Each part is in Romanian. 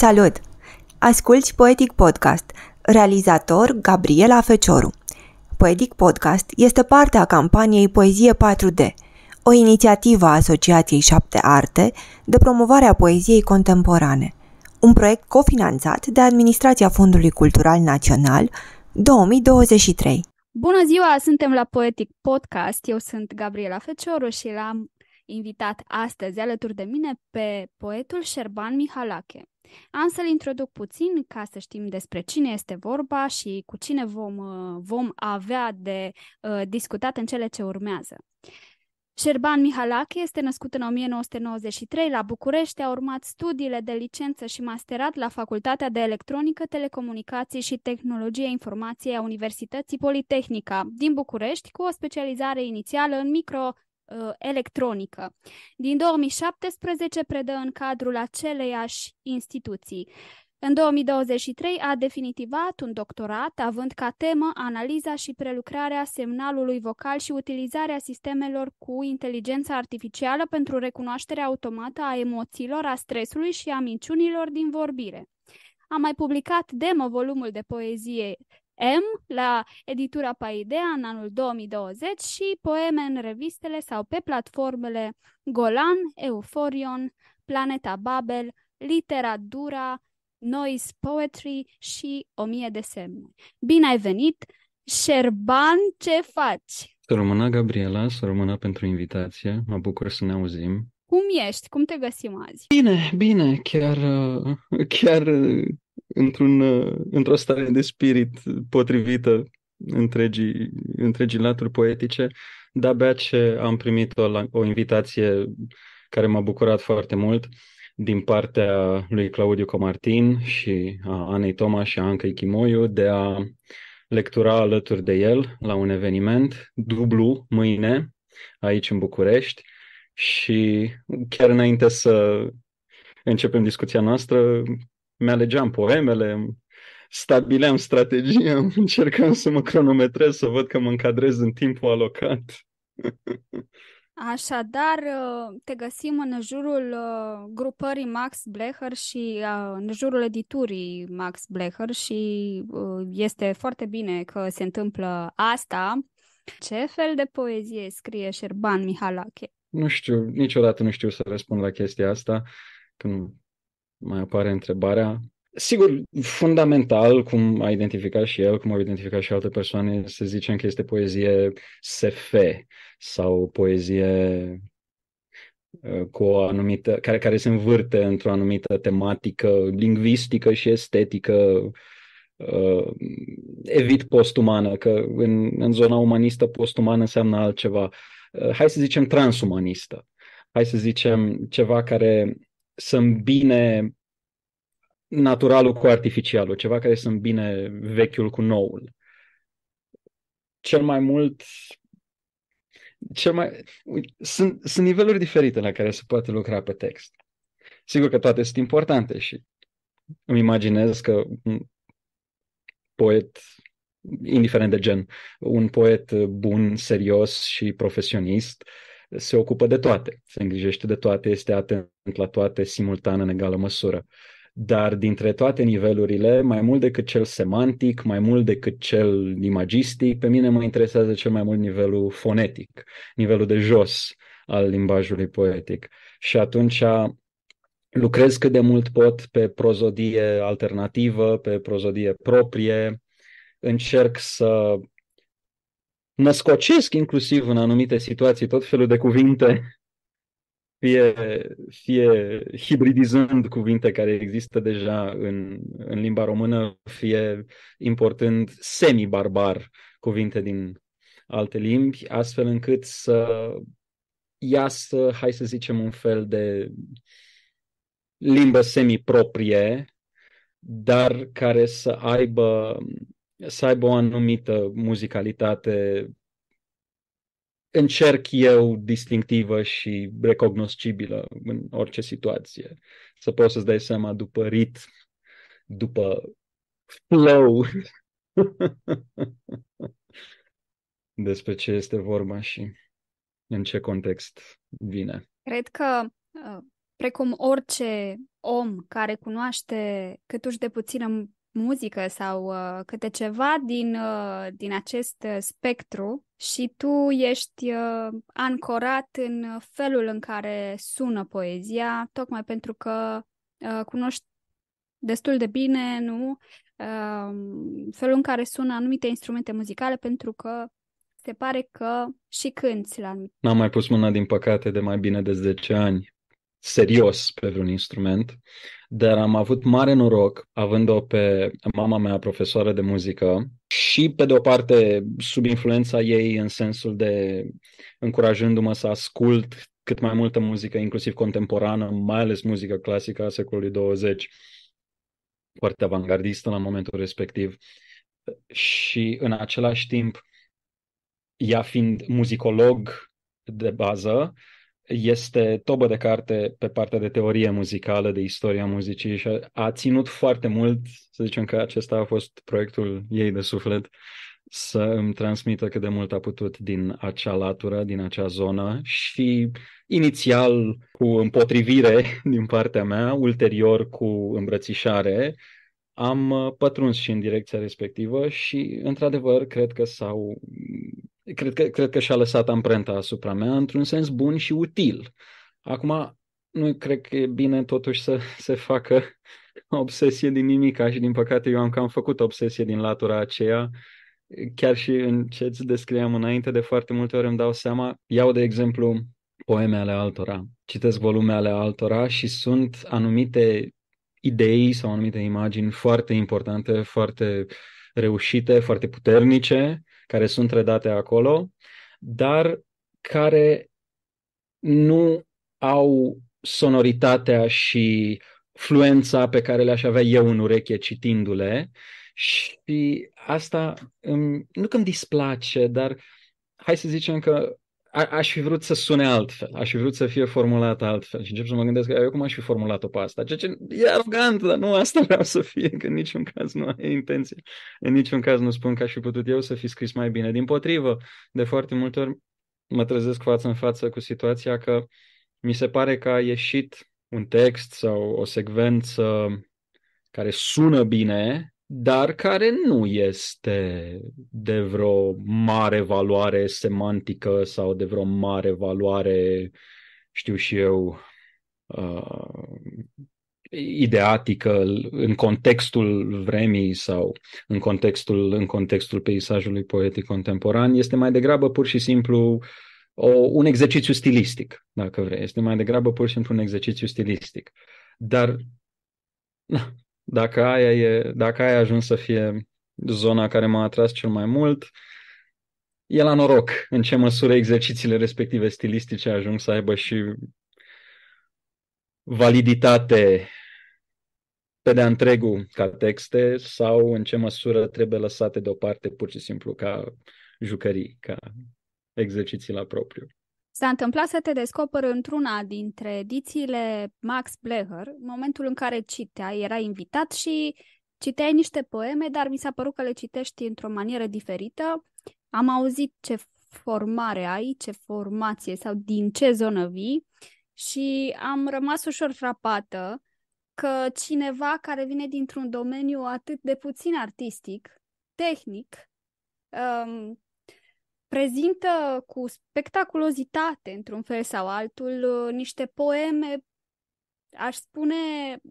Salut! Asculți Poetic Podcast, realizator Gabriela Fecioru. Poetic Podcast este parte a campaniei Poezie 4D, o inițiativă a Asociației 7 Arte de promovare a poeziei contemporane, un proiect cofinanțat de Administrația Fondului Cultural Național 2023. Bună ziua, suntem la Poetic Podcast. Eu sunt Gabriela Fecioru și l-am invitat astăzi alături de mine pe poetul Șerban Mihalache. Am să-l introduc puțin ca să știm despre cine este vorba și cu cine vom, uh, vom avea de uh, discutat în cele ce urmează. Șerban Mihalache este născut în 1993 la București, a urmat studiile de licență și masterat la Facultatea de Electronică, Telecomunicații și Tehnologie Informației a Universității Politehnica din București, cu o specializare inițială în micro uh, electronică. Din 2017 predă în cadrul aceleiași instituții. În 2023 a definitivat un doctorat având ca temă analiza și prelucrarea semnalului vocal și utilizarea sistemelor cu inteligența artificială pentru recunoașterea automată a emoțiilor, a stresului și a minciunilor din vorbire. A mai publicat demo volumul de poezie M la editura Paidea în anul 2020 și poeme în revistele sau pe platformele Golan, Euforion, Planeta Babel, Literatura, Noise Poetry și O mie de semne. Bine ai venit! Șerban, ce faci? Să rămână, Gabriela, să rămână pentru invitație. Mă bucur să ne auzim. Cum ești? Cum te găsim azi? Bine, bine. Chiar, chiar într-un, uh, într-o stare de spirit potrivită întregii, întregii laturi poetice. De-abia ce am primit o, o invitație care m-a bucurat foarte mult din partea lui Claudiu Comartin și a Anei Toma și a Ancăi Chimoiu de a lectura alături de el la un eveniment dublu mâine aici în București și chiar înainte să începem discuția noastră, mi-alegeam poemele, stabileam strategia, încercam să mă cronometrez, să văd că mă încadrez în timpul alocat. Așadar, uh, te găsim în jurul uh, grupării Max Blecher și uh, în jurul editurii Max Blecher și este foarte bine că se întâmplă asta. Ce fel de poezie scrie Șerban Mihalache? Nu știu, niciodată nu știu să răspund la chestia asta. Când mai apare întrebarea. Sigur, fundamental, cum a identificat și el, cum au identificat și alte persoane, să zicem că este poezie SF sau poezie uh, cu o anumită, care, care se învârte într-o anumită tematică lingvistică și estetică, uh, evit postumană, că în, în zona umanistă postumană înseamnă altceva. Uh, hai să zicem transumanistă. Hai să zicem ceva care să bine naturalul cu artificialul, ceva care să bine vechiul cu noul. Cel mai mult cel mai... Sunt, sunt niveluri diferite la care se poate lucra pe text. Sigur că toate sunt importante și îmi imaginez că un poet, indiferent de gen, un poet bun, serios și profesionist uh, se ocupă de toate, se îngrijește de toate, este atent la toate simultan în egală măsură. Dar dintre toate nivelurile, mai mult decât cel semantic, mai mult decât cel imagistic, pe mine mă interesează cel mai mult nivelul fonetic, nivelul de jos al limbajului poetic. Și atunci lucrez cât de mult pot pe prozodie alternativă, pe prozodie proprie, încerc să născocesc inclusiv în anumite situații tot felul de cuvinte, fie, fie hibridizând cuvinte care există deja în, în limba română, fie importând semi-barbar cuvinte din alte limbi, astfel încât să iasă, hai să zicem, un fel de limbă semi-proprie, dar care să aibă să aibă o anumită muzicalitate, încerc eu, distinctivă și recognoscibilă în orice situație. Să poți să-ți dai seama după ritm, după flow, despre ce este vorba și în ce context vine. Cred că, uh, precum orice om care cunoaște cât de puțin muzică sau uh, câte ceva din, uh, din acest uh, spectru și tu ești uh, ancorat în uh, felul în care sună poezia, tocmai pentru că uh, cunoști destul de bine, nu? Uh, felul în care sună anumite instrumente muzicale, pentru că se pare că și cânti la anumite. N-am mai pus mâna, din păcate, de mai bine de 10 ani serios pe vreun instrument. Uh, dar am avut mare noroc având-o pe mama mea profesoară de muzică și pe de o parte sub influența ei în sensul de încurajându-mă să ascult cât mai multă muzică, inclusiv contemporană, mai ales muzică clasică a secolului 20, foarte avangardistă la momentul respectiv și în același timp ea fiind muzicolog de bază, este tobă de carte pe partea de teorie muzicală, de istoria muzicii și a, a ținut foarte mult, să zicem că acesta a fost proiectul ei de suflet, să îmi transmită cât de mult a putut din acea latură, din acea zonă și inițial cu împotrivire din partea mea, ulterior cu îmbrățișare, am uh, pătruns și în direcția respectivă și, într-adevăr, cred că s-au cred că, cred că și-a lăsat amprenta asupra mea într-un sens bun și util. Acum, nu cred că e bine totuși să se facă obsesie din nimica și din păcate eu am cam făcut obsesie din latura aceea. Chiar și în ce îți descriam înainte, de foarte multe ori îmi dau seama, iau de exemplu poeme ale altora, citesc volume ale altora și sunt anumite idei sau anumite imagini foarte importante, foarte reușite, foarte puternice care sunt redate acolo, dar care nu au sonoritatea și fluența pe care le-aș avea eu în ureche citindu-le și asta nu că îmi displace, dar hai să zicem că a, aș fi vrut să sune altfel, aș fi vrut să fie formulată altfel și încep să mă gândesc, eu cum aș fi formulat-o pe asta? Ceea ce e arogant, dar nu asta vreau să fie, că în niciun caz nu e intenție. În niciun caz nu spun că aș fi putut eu să fi scris mai bine. Din potrivă, de foarte multe ori mă trezesc față în față cu situația că mi se pare că a ieșit un text sau o secvență care sună bine, dar care nu este de vreo mare valoare semantică sau de vreo mare valoare, știu și eu, uh, ideatică în contextul vremii sau în contextul, în contextul peisajului poetic contemporan, este mai degrabă pur și simplu o, un exercițiu stilistic, dacă vrei. Este mai degrabă pur și simplu un exercițiu stilistic. Dar dacă aia, e, dacă aia a ajuns să fie zona care m-a atras cel mai mult, e la noroc în ce măsură exercițiile respective stilistice ajung să aibă și validitate pe de întregul ca texte sau în ce măsură trebuie lăsate deoparte pur și simplu ca jucării, ca exerciții la propriu. S-a întâmplat să te descoperi într-una dintre edițiile Max Blecher, în momentul în care citea, era invitat și citeai niște poeme, dar mi s-a părut că le citești într-o manieră diferită. Am auzit ce formare ai, ce formație sau din ce zonă vii și am rămas ușor frapată că cineva care vine dintr-un domeniu atât de puțin artistic, tehnic, um, prezintă cu spectaculozitate, într-un fel sau altul, uh, niște poeme, aș spune,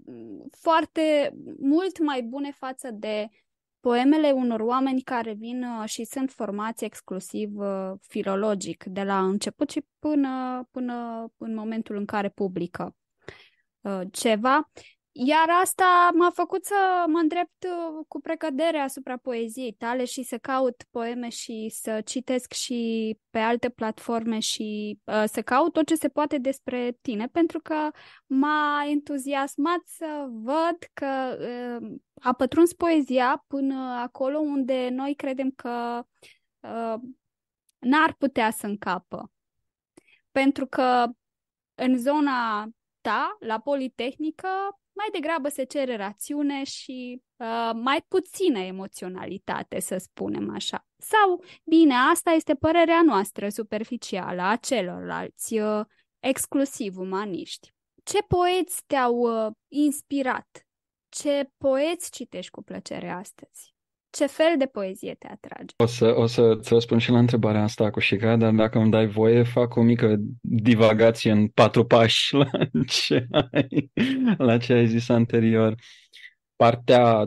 mm, foarte mult mai bune față de poemele unor oameni care vin uh, și sunt formați exclusiv uh, filologic, de la început și până, până în momentul în care publică ceva. Iar asta m-a făcut să mă îndrept uh, cu precădere asupra poeziei tale și să caut poeme și să citesc și pe alte platforme și uh, să caut tot ce se poate despre tine, pentru că m-a entuziasmat să văd că uh, a pătruns poezia până acolo unde noi credem că uh, n-ar putea să încapă. Pentru că în zona ta, la Politehnică, mai degrabă se cere rațiune și uh, mai puțină emoționalitate, să spunem așa. Sau, bine, asta este părerea noastră superficială a celorlalți, uh, exclusiv umaniști. Ce poeți te-au uh, inspirat? Ce poeți citești cu plăcere astăzi? ce fel de poezie te atrage? O să, o să ți răspund și la întrebarea asta cu șica, dar dacă îmi dai voie, fac o mică divagație în patru pași la ce ai, la ce ai zis anterior. Partea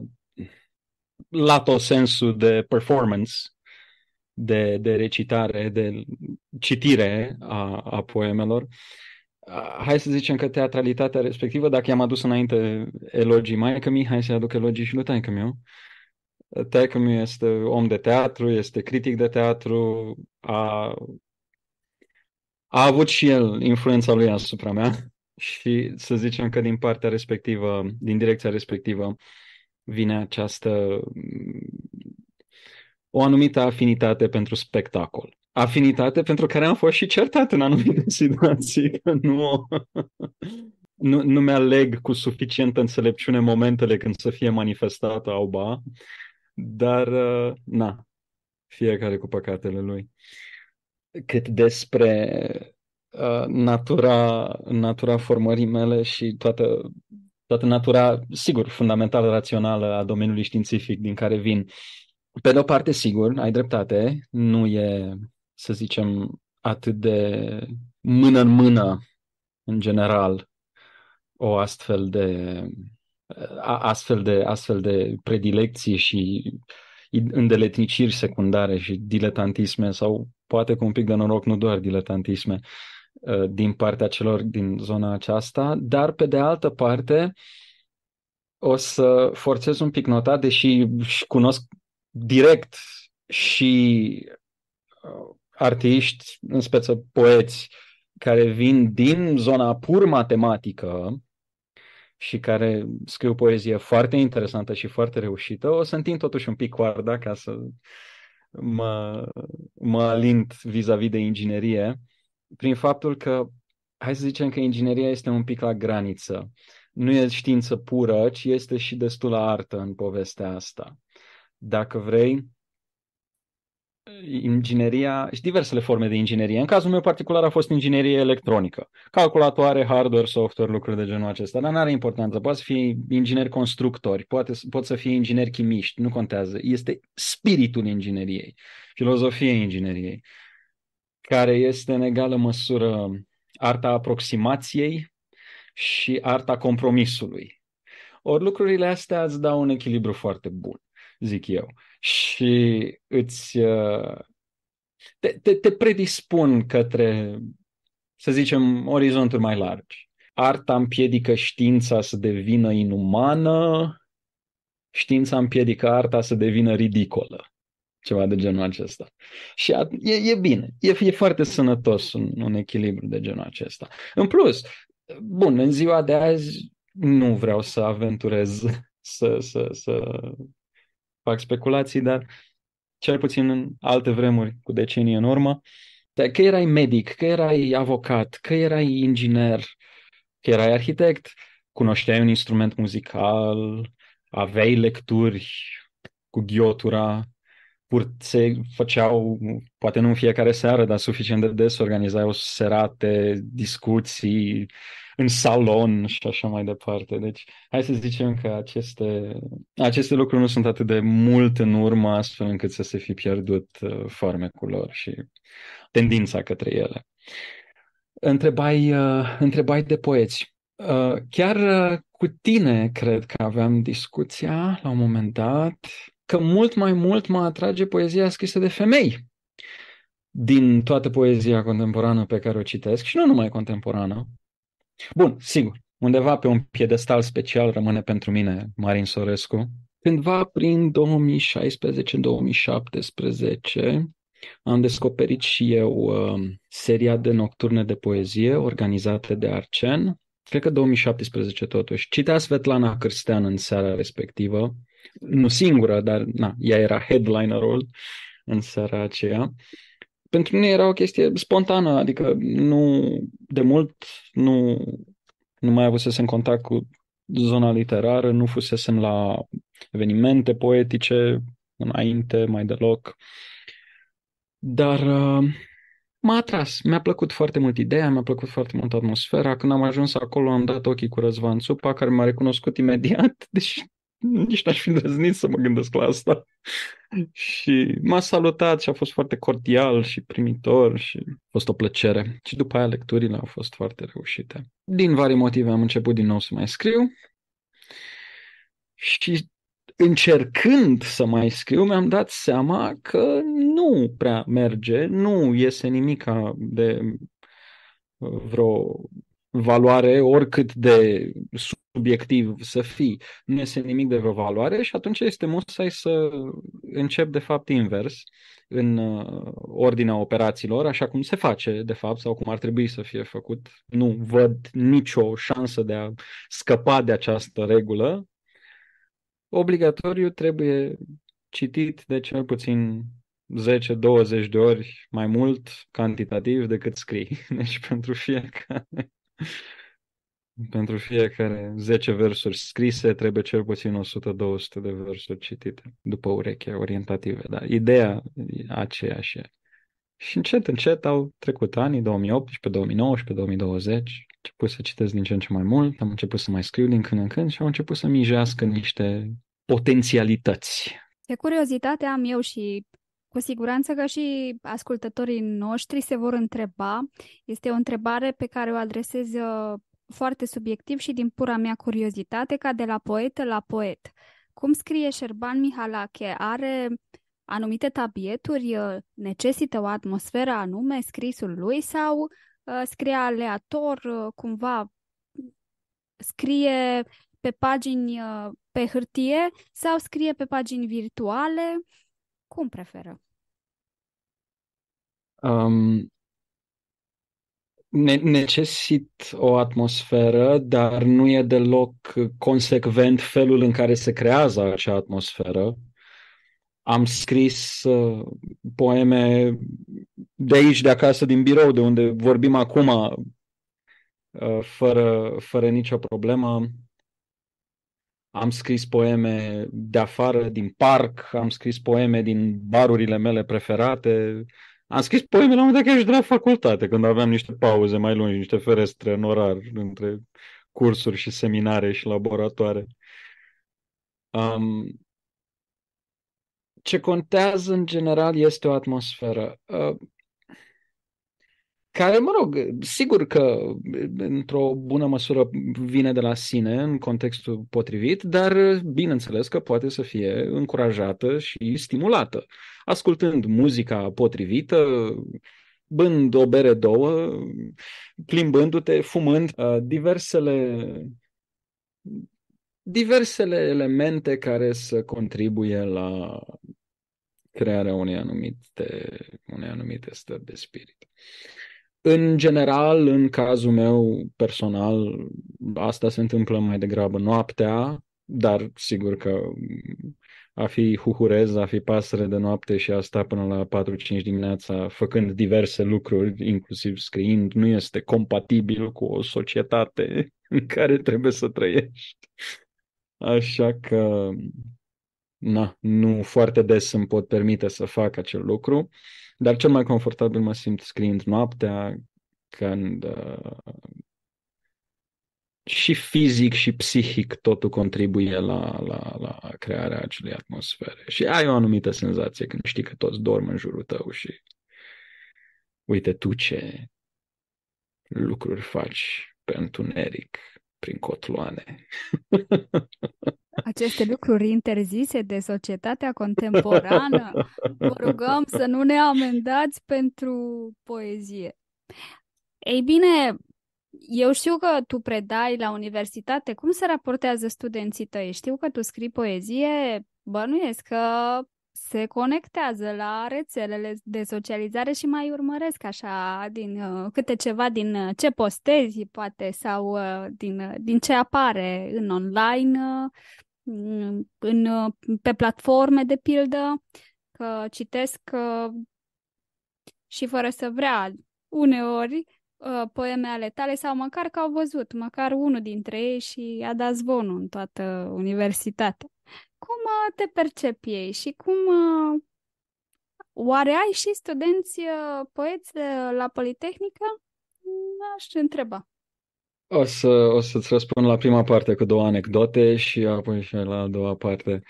lato sensul de performance, de, de recitare, de citire a, a poemelor, hai să zicem că teatralitatea respectivă, dacă i-am adus înainte elogii că mi, hai să aduc elogii și lui taică meu. Uh, Tecum este om de teatru, este critic de teatru, a, a avut și el influența lui asupra mea și să zicem că din partea respectivă, din direcția respectivă, vine această o anumită afinitate pentru spectacol. Afinitate pentru care am fost și certat în anumite situații, că nu, nu, nu mi-aleg cu suficientă înțelepciune momentele când să fie manifestată auba dar, uh, na, fiecare cu păcatele lui. Cât despre uh, natura, natura formării mele și toată, toată natura, sigur, fundamentală, rațională a domeniului științific din care vin. Pe de o parte, sigur, ai dreptate, nu e, să zicem, atât de mână în mână, în general, o astfel de astfel de, astfel de predilecții și îndeletniciri secundare și diletantisme sau poate cu un pic de noroc, nu doar diletantisme ă, din partea celor din zona aceasta, dar pe de altă parte o să forțez un pic nota, deși cunosc direct și ă, artiști, în speță poeți, care vin din zona pur matematică, și care scriu poezie foarte interesantă și foarte reușită, o să întind totuși un pic coarda ca să mă, mă alint vis-a-vis de inginerie, prin faptul că, hai să zicem că ingineria este un pic la graniță. Nu e știință pură, ci este și destul artă în povestea asta. Dacă vrei, ingineria și diversele forme de inginerie. În cazul meu particular a fost inginerie electronică. Calculatoare, hardware, software, lucruri de genul acesta. Dar nu are importanță. Poate să fie inginer constructori, poate, pot să fie inginer chimiști, nu contează. Este spiritul ingineriei, filozofia ingineriei, care este în egală măsură arta aproximației și arta compromisului. Ori lucrurile astea îți dau un echilibru foarte bun zic eu. Și îți uh, te, te, te predispun către, să zicem, orizonturi mai largi. Arta împiedică știința să devină inumană, știința împiedică arta să devină ridicolă. Ceva de genul acesta. Și a, e, e bine, e, e foarte sănătos un, un echilibru de genul acesta. În plus, bun, în ziua de azi nu vreau să aventurez să, să, să fac speculații, dar cel puțin în alte vremuri, cu decenii în urmă, că erai medic, că erai avocat, că erai inginer, că erai arhitect, cunoșteai un instrument muzical, aveai lecturi cu ghiotura, se făceau, poate nu în fiecare seară, dar suficient de des, organizau serate, discuții în salon și așa mai departe. Deci, hai să zicem că aceste, aceste lucruri nu sunt atât de mult în urmă, astfel încât să se fi pierdut uh, farmecul lor și tendința către ele. Întrebai, uh, întrebai de poeți. Uh, chiar cu tine cred că aveam discuția la un moment dat că mult mai mult mă atrage poezia scrisă de femei din toată poezia contemporană pe care o citesc și nu numai contemporană. Bun, sigur, undeva pe un piedestal special rămâne pentru mine Marin Sorescu. Cândva prin 2016-2017 am descoperit și eu uh, seria de nocturne de poezie organizate de Arcen, cred că 2017 totuși. Citea Svetlana Cârstean în seara respectivă nu singura, dar na, ea era headlinerul în seara aceea. Pentru mine era o chestie spontană, adică nu, de mult nu, nu mai avusesem contact cu zona literară, nu fusesem la evenimente poetice înainte, mai deloc. Dar uh, m-a atras, mi-a plăcut foarte mult ideea, mi-a plăcut foarte mult atmosfera. Când am ajuns acolo, am dat ochii cu Răzvan Supa, care m-a recunoscut imediat, deși nici n-aș fi îndrăznit să mă gândesc la asta. și m-a salutat și a fost foarte cordial și primitor și a fost o plăcere. Și după aia lecturile au fost foarte reușite. Din vari motive am început din nou să mai scriu și încercând să mai scriu, mi-am dat seama că nu prea merge, nu iese nimic de uh, vreo valoare, oricât de subiectiv să fii, nu este nimic de vreo valoare și atunci este musai să încep de fapt invers în uh, ordinea operațiilor, așa cum se face de fapt sau cum ar trebui să fie făcut. Nu văd nicio șansă de a scăpa de această regulă. Obligatoriu trebuie citit de cel puțin 10-20 de ori mai mult cantitativ decât scrii. Deci pentru fiecare Pentru fiecare 10 versuri scrise trebuie cel puțin 100-200 de versuri citite după ureche, orientative. Dar ideea aceeași e. Și încet, încet au trecut anii 2018, 2019, 2020, început să citesc din ce în ce mai mult, am început să mai scriu din când în când și am început să mijească niște potențialități. De curiozitate am eu și cu siguranță că și ascultătorii noștri se vor întreba. Este o întrebare pe care o adresez uh, foarte subiectiv și din pura mea curiozitate, ca de la poet la poet. Cum scrie Șerban Mihalache? Are anumite tabieturi? Uh, necesită o atmosferă anume scrisul lui sau uh, scrie aleator, cumva scrie pe pagini pe hârtie sau scrie pe pagini virtuale? Cum preferă? Um, ne- necesit o atmosferă, dar nu e deloc consecvent felul în care se creează acea atmosferă. Am scris uh, poeme de aici, de acasă, din birou, de unde vorbim acum, uh, fără, fără nicio problemă am scris poeme de afară, din parc, am scris poeme din barurile mele preferate, am scris poeme la un moment dat chiar și de la facultate, când aveam niște pauze mai lungi, niște ferestre în orar, între cursuri și seminare și laboratoare. Um, ce contează în general este o atmosferă. Uh, care, mă rog, sigur că într-o bună măsură vine de la sine în contextul potrivit, dar bineînțeles că poate să fie încurajată și stimulată, ascultând muzica potrivită, bând o bere două, plimbându-te, fumând uh, diversele diversele elemente care să contribuie la crearea unei anumite, unei anumite stări de spirit. În general, în cazul meu personal, asta se întâmplă mai degrabă noaptea, dar sigur că a fi huhurez, a fi pasăre de noapte și a sta până la 4-5 dimineața făcând diverse lucruri, inclusiv scriind, nu este compatibil cu o societate în care trebuie să trăiești. Așa că, na, nu foarte des îmi pot permite să fac acel lucru. Dar cel mai confortabil mă simt scriind noaptea, când uh, și fizic și psihic totul contribuie la, la, la crearea acelei atmosfere. Și ai o anumită senzație când știi că toți dorm în jurul tău și uite tu ce lucruri faci pe întuneric, prin cotloane. aceste lucruri interzise de societatea contemporană, vă rugăm să nu ne amendați pentru poezie. Ei bine, eu știu că tu predai la universitate. Cum se raportează studenții tăi? Știu că tu scrii poezie, bănuiesc că se conectează la rețelele de socializare și mai urmăresc așa din uh, câte ceva din uh, ce postezi poate sau uh, din, uh, din ce apare în online uh, în, pe platforme, de pildă, că citesc și fără să vrea uneori ă, poeme ale tale sau măcar că au văzut măcar unul dintre ei și a dat zvonul în toată universitatea. Cum ă, te percep ei și cum ă, oare ai și studenți poeți la Politehnică? Aș întreba. O, să, o să-ți răspund la prima parte cu două anecdote și apoi și la a doua parte.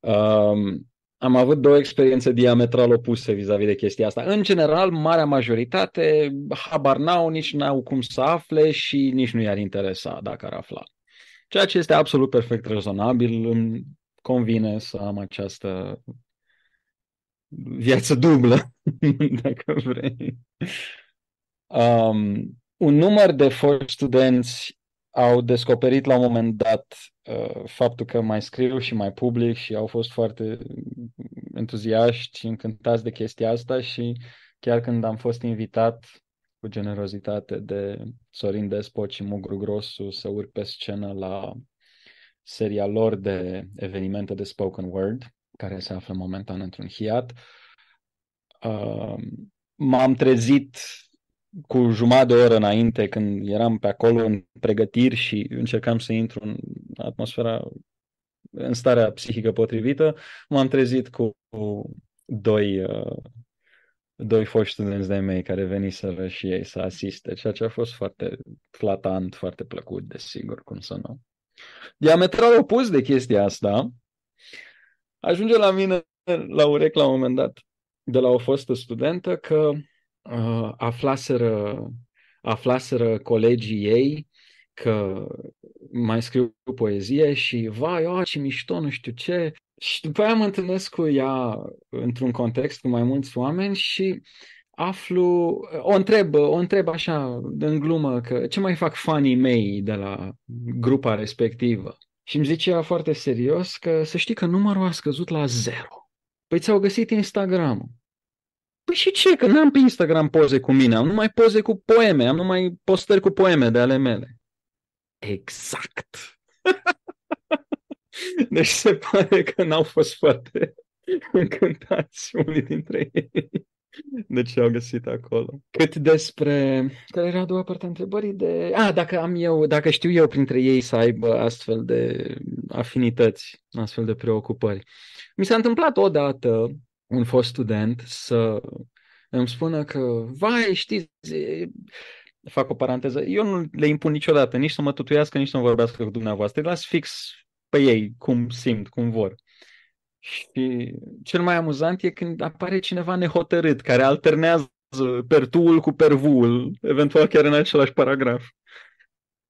Um, am avut două experiențe diametral opuse vis-a-vis de chestia asta. În general, marea majoritate habar n-au, nici n-au cum să afle și nici nu i-ar interesa dacă ar afla. Ceea ce este absolut perfect rezonabil, îmi convine să am această viață dublă, dacă vrei. Um, un număr de foști studenți au descoperit la un moment dat uh, faptul că mai scriu și mai public și au fost foarte entuziaști și încântați de chestia asta și chiar când am fost invitat cu generozitate de Sorin Despot și Mugru Grosu să urc pe scenă la seria lor de evenimente de spoken word, care se află momentan într-un hiat, uh, m-am trezit cu jumătate de oră înainte, când eram pe acolo în pregătiri și încercam să intru în atmosfera, în starea psihică potrivită, m-am trezit cu doi, uh, doi foști studenți de mei care veniseră și ei să asiste, ceea ce a fost foarte flatant, foarte plăcut, desigur, cum să nu. Diametral opus de chestia asta, ajunge la mine la urec la un moment dat de la o fostă studentă că uh, aflaseră, aflaseră colegii ei că mai scriu poezie și vai, oh, ce mișto, nu știu ce. Și după aia mă întâlnesc cu ea într-un context cu mai mulți oameni și aflu, o întreb, o întreb așa în glumă că ce mai fac fanii mei de la grupa respectivă. Și îmi zicea foarte serios că să știi că numărul a scăzut la zero. Păi ți-au găsit Instagram. Păi și ce? Că n-am pe Instagram poze cu mine, am numai poze cu poeme, am numai postări cu poeme de ale mele. Exact! deci se pare că n-au fost foarte încântați unii dintre ei de deci ce au găsit acolo. Cât despre... Care era a doua parte a întrebării de... A, ah, dacă am eu, dacă știu eu printre ei să aibă astfel de afinități, astfel de preocupări. Mi s-a întâmplat odată un fost student să îmi spună că, vai, știți, fac o paranteză, eu nu le impun niciodată, nici să mă tutuiască, nici să mă vorbească cu dumneavoastră, las fix pe ei, cum simt, cum vor. Și cel mai amuzant e când apare cineva nehotărât, care alternează pertul cu pervul, eventual chiar în același paragraf.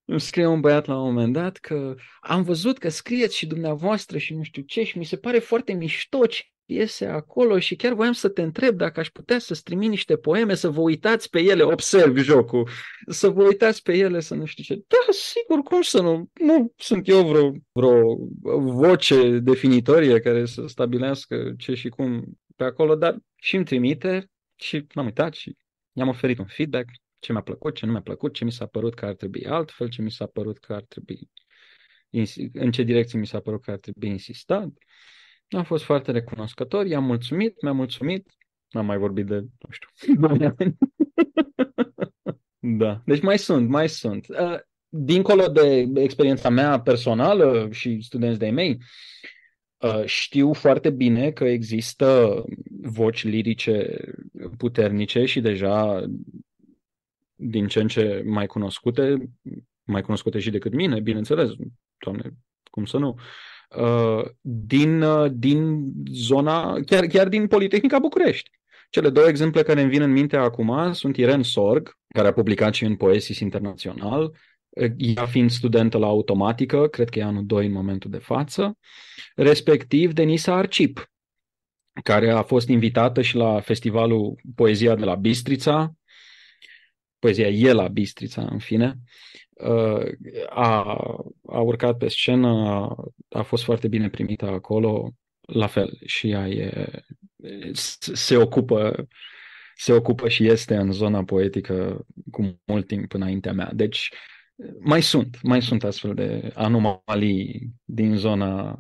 Îmi scrie un băiat la un moment dat că am văzut că scrieți și dumneavoastră și nu știu ce și mi se pare foarte mișto ce piese acolo și chiar voiam să te întreb dacă aș putea să strimi niște poeme, să vă uitați pe ele, observ jocul, să vă uitați pe ele, să nu știu ce. Da, sigur, cum să nu? Nu sunt eu vreo, vreo voce definitorie care să stabilească ce și cum pe acolo, dar și îmi trimite și m-am uitat și i-am oferit un feedback, ce mi-a plăcut, ce nu mi-a plăcut, ce mi s-a părut că ar trebui altfel, ce mi s-a părut că ar trebui, în ce direcție mi s-a părut că ar trebui insistat. Uh, a fost foarte recunoscător, i-am mulțumit, mi-a mulțumit, n-am mai vorbit de, nu știu, Da, deci mai sunt, mai sunt. Uh, dincolo de experiența mea personală și studenți de-ai mei, uh, știu foarte bine că există voci lirice puternice și deja din ce în ce mai cunoscute, mai cunoscute și decât mine, bineînțeles, doamne, cum să nu, uh, Uh, din, uh, din zona, chiar, chiar din Politehnica București. Cele două exemple care îmi vin în minte acum sunt Iren Sorg, care a publicat și în Poesis Internațional, uh, ea fiind studentă la automatică, cred că e anul 2 în momentul de față, respectiv Denisa Arcip, care a fost invitată și la festivalul Poezia de la Bistrița, poezia e la Bistrița, în fine, Ă, a, a urcat pe scenă, a fost foarte bine primită acolo, la fel și ea e, se ocupă se ocupă și este în zona poetică cu mult timp înaintea mea. Deci mai sunt, mai sunt astfel de anomalii din zona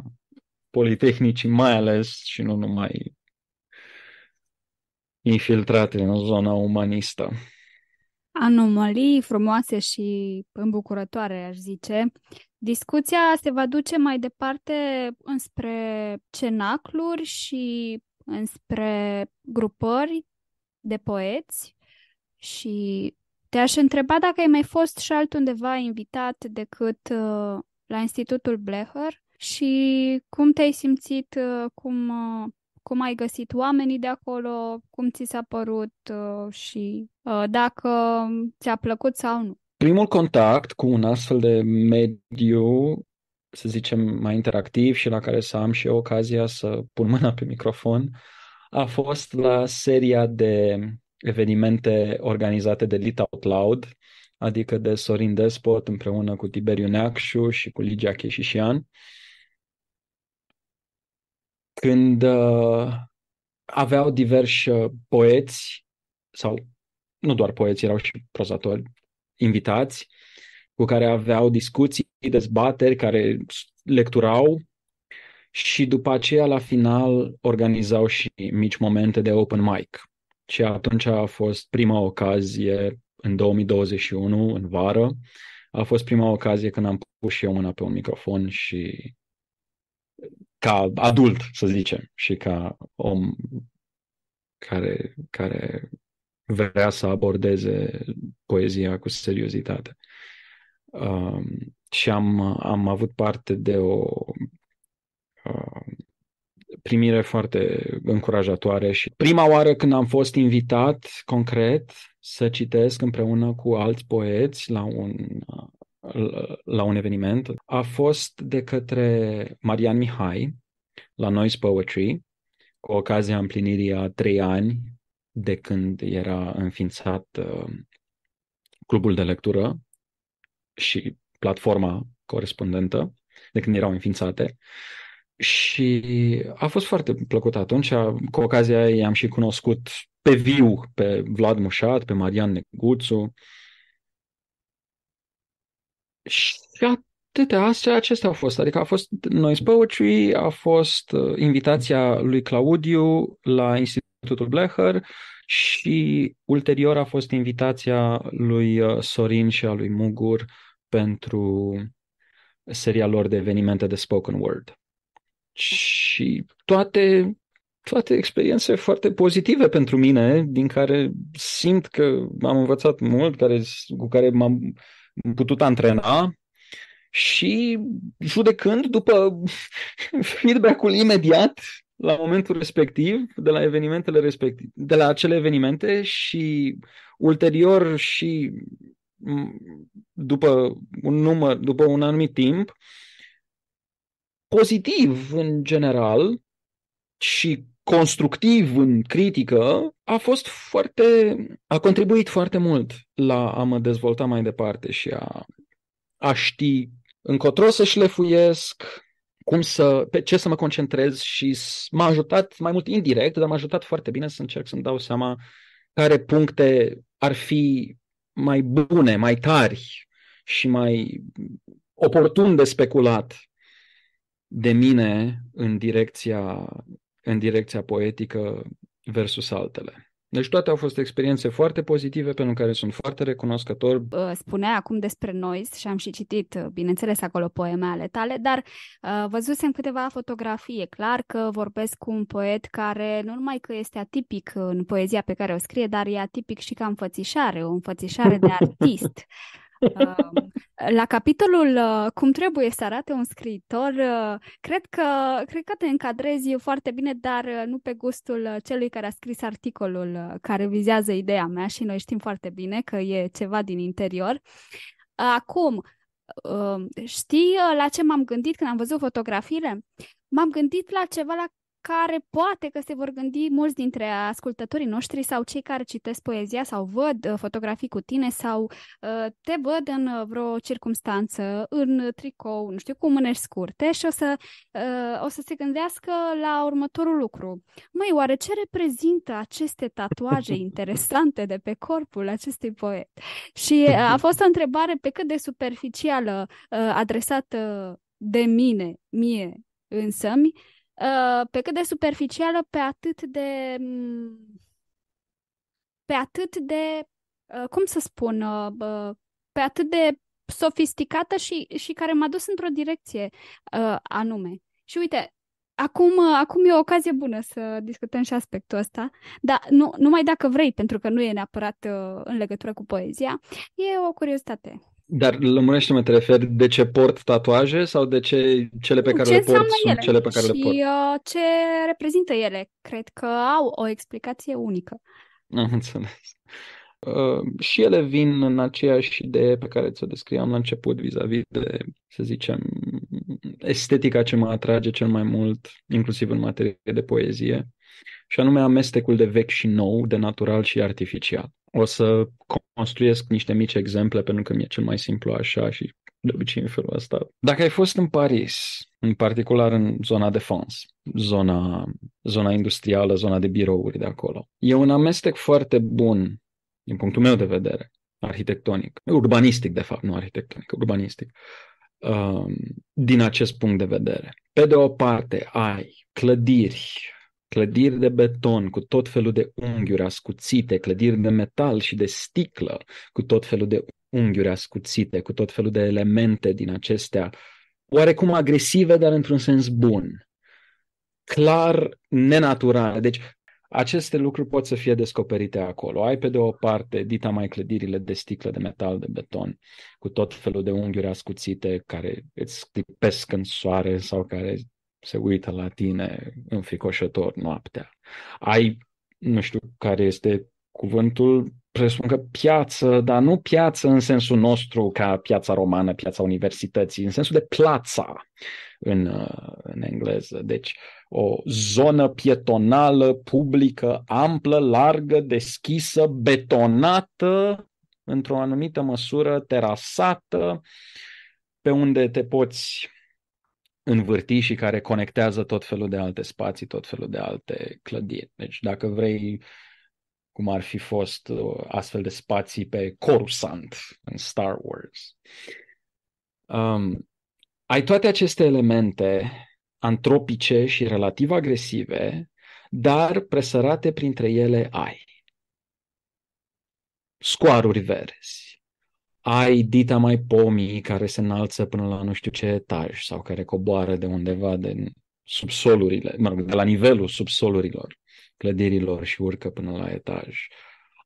politehnicii, mai ales și nu numai infiltrate în zona umanistă anomalii frumoase și îmbucurătoare, aș zice. Discuția se va duce mai departe înspre cenacluri și înspre grupări de poeți și te-aș întreba dacă ai mai fost și altundeva invitat decât uh, la Institutul Blecher și cum te-ai simțit uh, cum uh, cum ai găsit oamenii de acolo, cum ți s-a părut uh, și uh, dacă ți-a plăcut sau nu. Primul contact cu un astfel de mediu, să zicem, mai interactiv și la care să am și eu ocazia să pun mâna pe microfon, a fost la seria de evenimente organizate de Lit Out Loud, adică de Sorin Despot împreună cu Tiberiu Neacșu și cu Ligia Cheșișian. Uh, când uh, aveau diversi uh, poeți, sau nu doar poeți, erau și prozatori invitați, cu care aveau discuții, dezbateri, care lecturau și după aceea, la final, organizau și mici momente de open mic. Și atunci a fost prima ocazie, în 2021, în vară, a fost prima ocazie când am pus și eu mâna pe un microfon și ca adult, să zicem, și ca om care, care vrea să abordeze poezia cu seriozitate. Um, și am, am avut parte de o uh, primire foarte încurajatoare și prima oară când am fost invitat concret să citesc împreună cu alți poeți la un la un eveniment a fost de către Marian Mihai la Noise Poetry, cu ocazia împlinirii a trei ani de când era înființat uh, clubul de lectură și platforma corespondentă, de când erau înființate. Și a fost foarte plăcut atunci. Cu ocazia i am și cunoscut pe viu pe Vlad Mușat, pe Marian Neguțu, și atâtea, astea, acestea au fost. Adică a fost Noise Poetry, a fost uh, invitația lui Claudiu la Institutul Blecher și ulterior a fost invitația lui uh, Sorin și a lui Mugur pentru seria lor de evenimente de spoken word. Și toate, toate experiențe foarte pozitive pentru mine, din care simt că am învățat mult, care, cu care m-am putut antrena și judecând după feedback-ul imediat la momentul respectiv, de la evenimentele respective, de la acele evenimente și ulterior și după un număr, după un anumit timp, pozitiv în general și constructiv în critică, a fost foarte, a contribuit foarte mult la a mă dezvolta mai departe și a, a ști încotro să șlefuiesc, cum să, pe ce să mă concentrez și m-a ajutat mai mult indirect, dar m-a ajutat foarte bine să încerc să-mi dau seama care puncte ar fi mai bune, mai tari și mai oportun de speculat de mine în direcția în direcția poetică versus altele. Deci toate au fost experiențe foarte pozitive pentru care sunt foarte recunoscător. Spunea acum despre noi și am și citit, bineînțeles, acolo poeme ale tale, dar uh, văzusem câteva fotografii. E clar că vorbesc cu un poet care nu numai că este atipic în poezia pe care o scrie, dar e atipic și ca înfățișare, o înfățișare de artist. La capitolul uh, cum trebuie să arate un scriitor, uh, cred că, cred că te încadrezi foarte bine, dar uh, nu pe gustul celui care a scris articolul care vizează ideea mea și noi știm foarte bine că e ceva din interior. Acum, știi la ce m-am gândit când am văzut fotografiile? M-am gândit la ceva la care poate că se vor gândi mulți dintre ascultătorii noștri sau cei care citesc poezia sau văd uh, fotografii cu tine sau uh, te văd în uh, vreo circunstanță, în tricou, nu știu, cu mânești scurte și o să, o să se gândească la următorul lucru. Măi, oare ce reprezintă aceste tatuaje interesante de pe corpul acestui poet? Și a fost o întrebare pe cât de superficială adresată de mine, mie însămi, Uh, pe cât de superficială, pe atât de mm, pe atât de uh, cum să spun, uh, pe atât de sofisticată și, și care m-a dus într-o direcție anume. Și uite, acum, acum e o ocazie bună să discutăm și aspectul ăsta, dar nu, numai dacă vrei, pentru că nu e neapărat în legătură cu poezia, e o curiozitate dar lămurește-mă, te referi de ce port tatuaje sau de ce cele pe care ce le port sunt ele cele pe care și, le port? Uh, ce reprezintă ele? Cred că au o explicație unică. Am înțeles. Uh, și ele vin în aceeași idee pe care ți-o descriam la început vis-a-vis de, să zicem, estetica ce mă atrage cel mai mult, inclusiv în materie de poezie, și anume amestecul de vechi și nou, de natural și artificial o să construiesc niște mici exemple pentru că mi-e cel mai simplu așa și de obicei în felul ăsta. Dacă ai fost în Paris, în particular în zona de fons, zona, zona industrială, zona de birouri de acolo, e un amestec foarte bun, din punctul meu de vedere, arhitectonic, urbanistic de fapt, nu arhitectonic, urbanistic, um, din acest punct de vedere. Pe de o parte ai clădiri clădiri de beton cu tot felul de unghiuri ascuțite, clădiri de metal și de sticlă cu tot felul de unghiuri ascuțite, cu tot felul de elemente din acestea, oarecum agresive, dar într-un sens bun, clar nenaturale. Deci aceste lucruri pot să fie descoperite acolo. Ai pe de o parte, dita mai clădirile de sticlă, de metal, de beton, cu tot felul de unghiuri ascuțite care îți clipesc în soare sau care se uită la tine înfricoșător noaptea. Ai, nu știu care este cuvântul, presupun că piață, dar nu piață în sensul nostru ca piața romană, piața universității, în sensul de plața în, uh, în engleză. Deci o zonă pietonală, publică, amplă, largă, deschisă, betonată, într-o anumită măsură terasată, pe unde te poți învârti și care conectează tot felul de alte spații, tot felul de alte clădiri. Deci dacă vrei cum ar fi fost uh, astfel de spații pe Coruscant în Star Wars. Um, ai toate aceste elemente antropice și relativ agresive, dar presărate printre ele ai scoaruri verzi, ai dita mai pomii care se înalță până la nu știu ce etaj sau care coboară de undeva de subsolurile, mă rog, de la nivelul subsolurilor clădirilor și urcă până la etaj.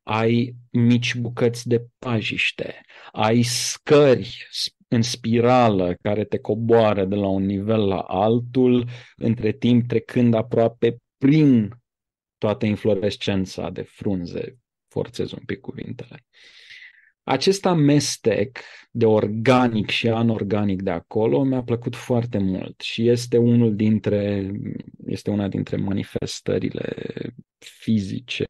Ai mici bucăți de pajiște, ai scări în spirală care te coboară de la un nivel la altul, între timp trecând aproape prin toată inflorescența de frunze, forțez un pic cuvintele. Uh, acest amestec de organic și anorganic de acolo mi-a plăcut foarte mult și este unul dintre, este una dintre manifestările fizice,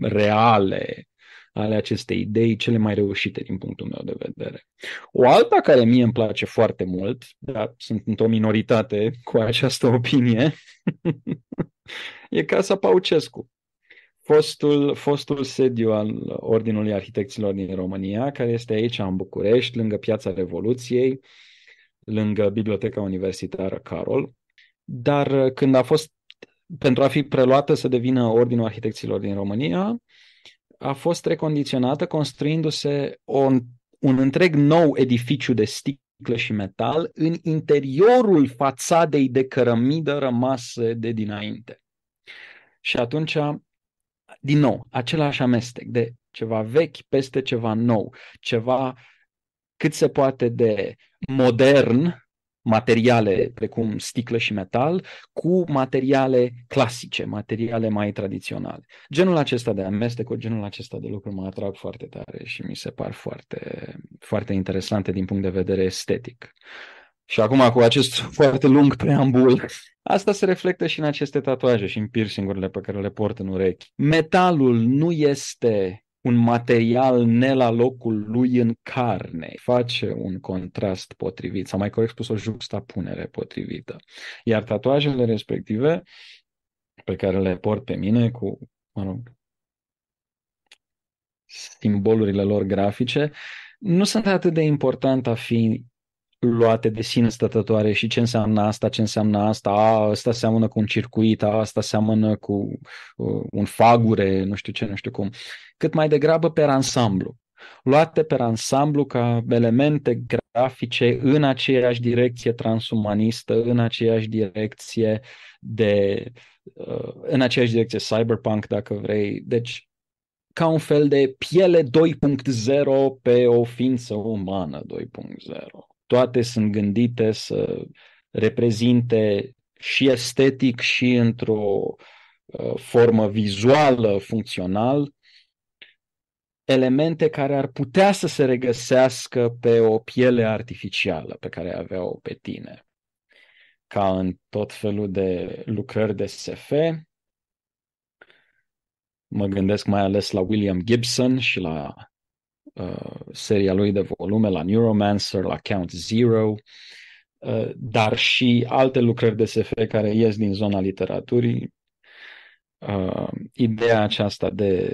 reale, ale acestei idei cele mai reușite din punctul meu de vedere. O alta care mie îmi place foarte mult, dar sunt într-o minoritate cu această opinie, e Casa Paucescu fostul, fostul sediu al Ordinului Arhitecților din România, care este aici în București, lângă Piața Revoluției, lângă Biblioteca Universitară Carol. Dar uh, când a fost pentru a fi preluată să devină Ordinul Arhitecților din România, a fost recondiționată construindu-se un, un întreg nou edificiu de sticlă și metal în interiorul fațadei de cărămidă rămase de dinainte. Și atunci din nou, același amestec de ceva vechi peste ceva nou, ceva cât se poate de modern, materiale precum sticlă și metal, cu materiale clasice, materiale mai tradiționale. Genul acesta de amestecuri, genul acesta de lucruri mă atrag foarte tare și mi se par foarte, foarte interesante din punct de vedere estetic. Și acum cu acest foarte lung preambul, asta se reflectă și în aceste tatuaje și în piercingurile pe care le port în urechi. Metalul nu este un material ne la locul lui în carne. Face un contrast potrivit, sau mai corect spus o juxtapunere potrivită. Iar tatuajele respective pe care le port pe mine cu, mă rog, simbolurile lor grafice, nu sunt atât de important a fi luate de sine stătătoare și ce înseamnă asta, ce înseamnă asta, a, asta seamănă cu un circuit, a, asta seamănă cu uh, un fagure, nu știu ce, nu știu cum, cât mai degrabă pe ansamblu. Luate pe ansamblu ca elemente grafice în aceeași direcție transumanistă, în aceeași direcție de uh, în aceeași direcție cyberpunk, dacă vrei. Deci, ca un fel de piele 2.0 pe o ființă umană 2.0 toate sunt gândite să reprezinte și estetic și într-o uh, formă vizuală, funcțional, elemente care ar putea să se regăsească pe o piele artificială pe care avea-o pe tine. Ca în tot felul de lucrări de SF, mă gândesc mai ales la William Gibson și la Uh, seria lui de volume, la Neuromancer, la Count Zero, uh, dar și alte lucrări de SF care ies din zona literaturii. Uh, ideea aceasta de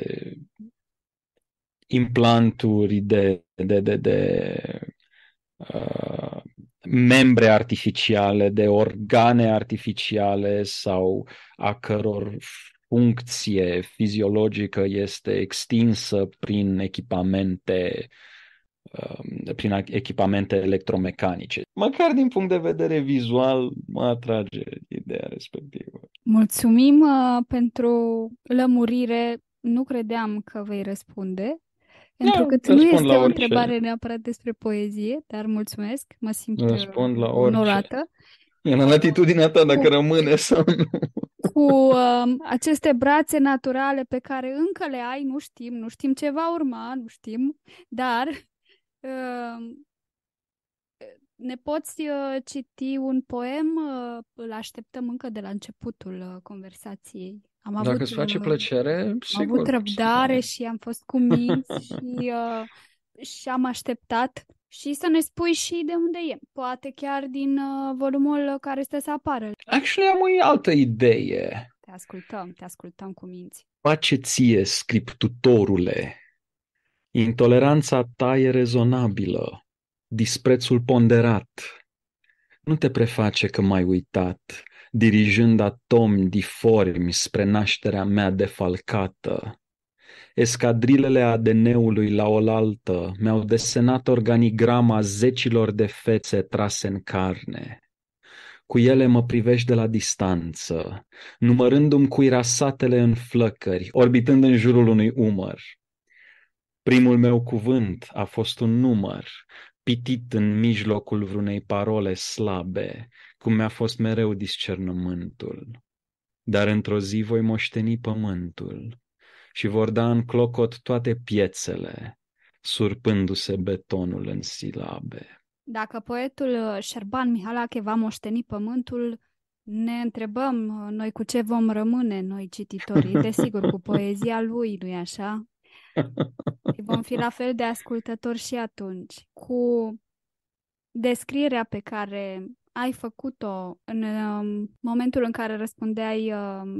implanturi, de, de, de, de uh, membre artificiale, de organe artificiale sau a căror funcție fiziologică este extinsă prin echipamente uh, prin echipamente electromecanice. Măcar din punct de vedere vizual mă atrage ideea respectivă. Mulțumim uh, pentru lămurire. Nu credeam că vei răspunde, pentru da, că nu este o întrebare neapărat despre poezie, dar mulțumesc, mă simt răspund uh, la orice. onorată în latitudinea ta dacă cu, rămâne sau nu. Cu uh, aceste brațe naturale pe care încă le ai, nu știm, nu știm ce va urma, nu știm, dar uh, ne poți uh, citi un poem, uh, îl așteptăm încă de la începutul uh, conversației. Am avut, Dacă îți face plăcere, am sigur. Am avut răbdare sigur. și am fost cu minți și, uh, și am așteptat și să ne spui și de unde e, poate chiar din uh, volumul care este să apară. Actually, am o altă idee. Te ascultăm, te ascultăm cu minți. Face ție, scriptutorule, intoleranța ta e rezonabilă, disprețul ponderat. Nu te preface că m-ai uitat, dirijând atomi diformi spre nașterea mea defalcată escadrilele ADN-ului la oaltă, mi-au desenat organigrama zecilor de fețe trase în carne. Cu ele mă privești de la distanță, numărându-mi cuirasatele în flăcări, orbitând în jurul unui umăr. Primul meu cuvânt a fost un număr, pitit în mijlocul vreunei parole slabe, cum mi-a fost mereu discernământul. Dar într-o zi voi moșteni pământul și vor da în clocot toate piețele, surpându-se betonul în silabe. Dacă poetul uh, Șerban Mihalache va moșteni pământul, ne întrebăm uh, noi cu ce vom rămâne noi cititorii, desigur cu poezia lui, nu-i așa? Și vom fi la fel de ascultători și atunci, cu descrierea pe care ai făcut-o în um, momentul în care răspundeai um,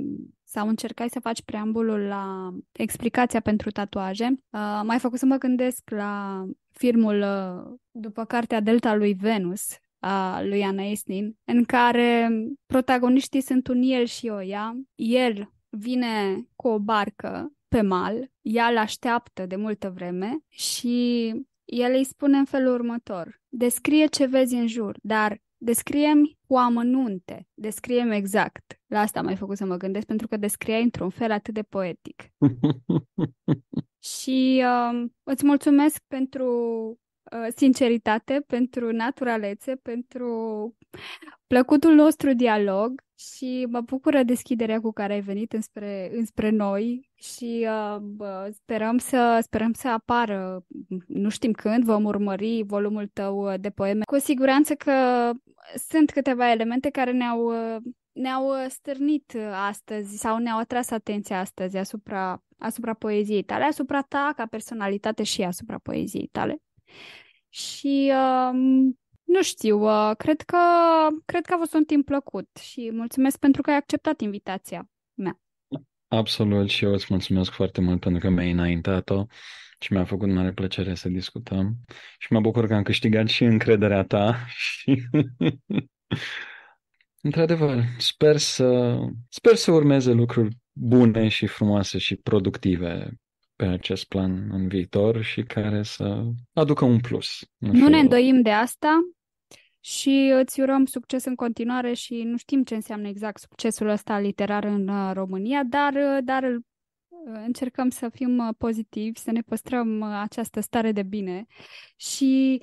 sau încercai să faci preambulul la explicația pentru tatuaje, uh, m-ai făcut să mă gândesc la filmul uh, după cartea Delta lui Venus, a lui Ana Esnin, în care protagoniștii sunt un el și o ea. El vine cu o barcă pe mal, ea îl așteaptă de multă vreme și el îi spune în felul următor. Descrie ce vezi în jur, dar Descriem cu amănunte, descriem exact. La asta am mai făcut să mă gândesc, pentru că descriai într-un fel atât de poetic. și uh, îți mulțumesc pentru Uh, sinceritate, pentru naturalețe, pentru plăcutul nostru dialog și mă bucură deschiderea cu care ai venit înspre, înspre noi și uh, sperăm, să, sperăm să apară, nu știm când, vom urmări volumul tău de poeme. Cu siguranță că sunt câteva elemente care ne-au, ne-au stârnit astăzi sau ne-au atras atenția astăzi asupra, asupra poeziei tale, asupra ta ca personalitate și asupra poeziei tale. Și um, nu știu, uh, cred că, cred că a fost un timp plăcut și mulțumesc pentru că ai acceptat invitația mea. Absolut și eu îți mulțumesc foarte mult pentru că mi-ai înaintat-o și mi-a făcut mare plăcere să discutăm și mă bucur că am câștigat și încrederea ta și... Într-adevăr, sper să, sper să urmeze lucruri bune și frumoase și productive pe acest plan în viitor și care să aducă un plus. Nu, nu ne îndoim de asta și îți urăm succes în continuare și nu știm ce înseamnă exact succesul ăsta literar în uh, România, dar, uh, dar uh, încercăm să fim pozitivi, să ne păstrăm această stare de bine și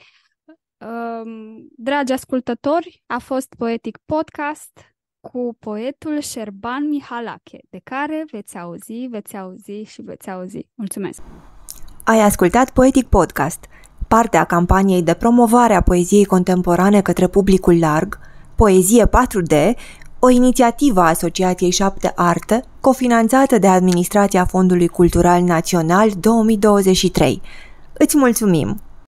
um, Dragi ascultători, a fost Poetic Podcast cu poetul Șerban Mihalache, de care veți auzi, veți auzi și veți auzi. Mulțumesc! Ai ascultat Poetic Podcast, partea campaniei de promovare a poeziei contemporane către publicul larg, Poezie 4D, o inițiativă a Asociației 7 Arte, cofinanțată de Administrația Fondului Cultural Național 2023. Îți mulțumim!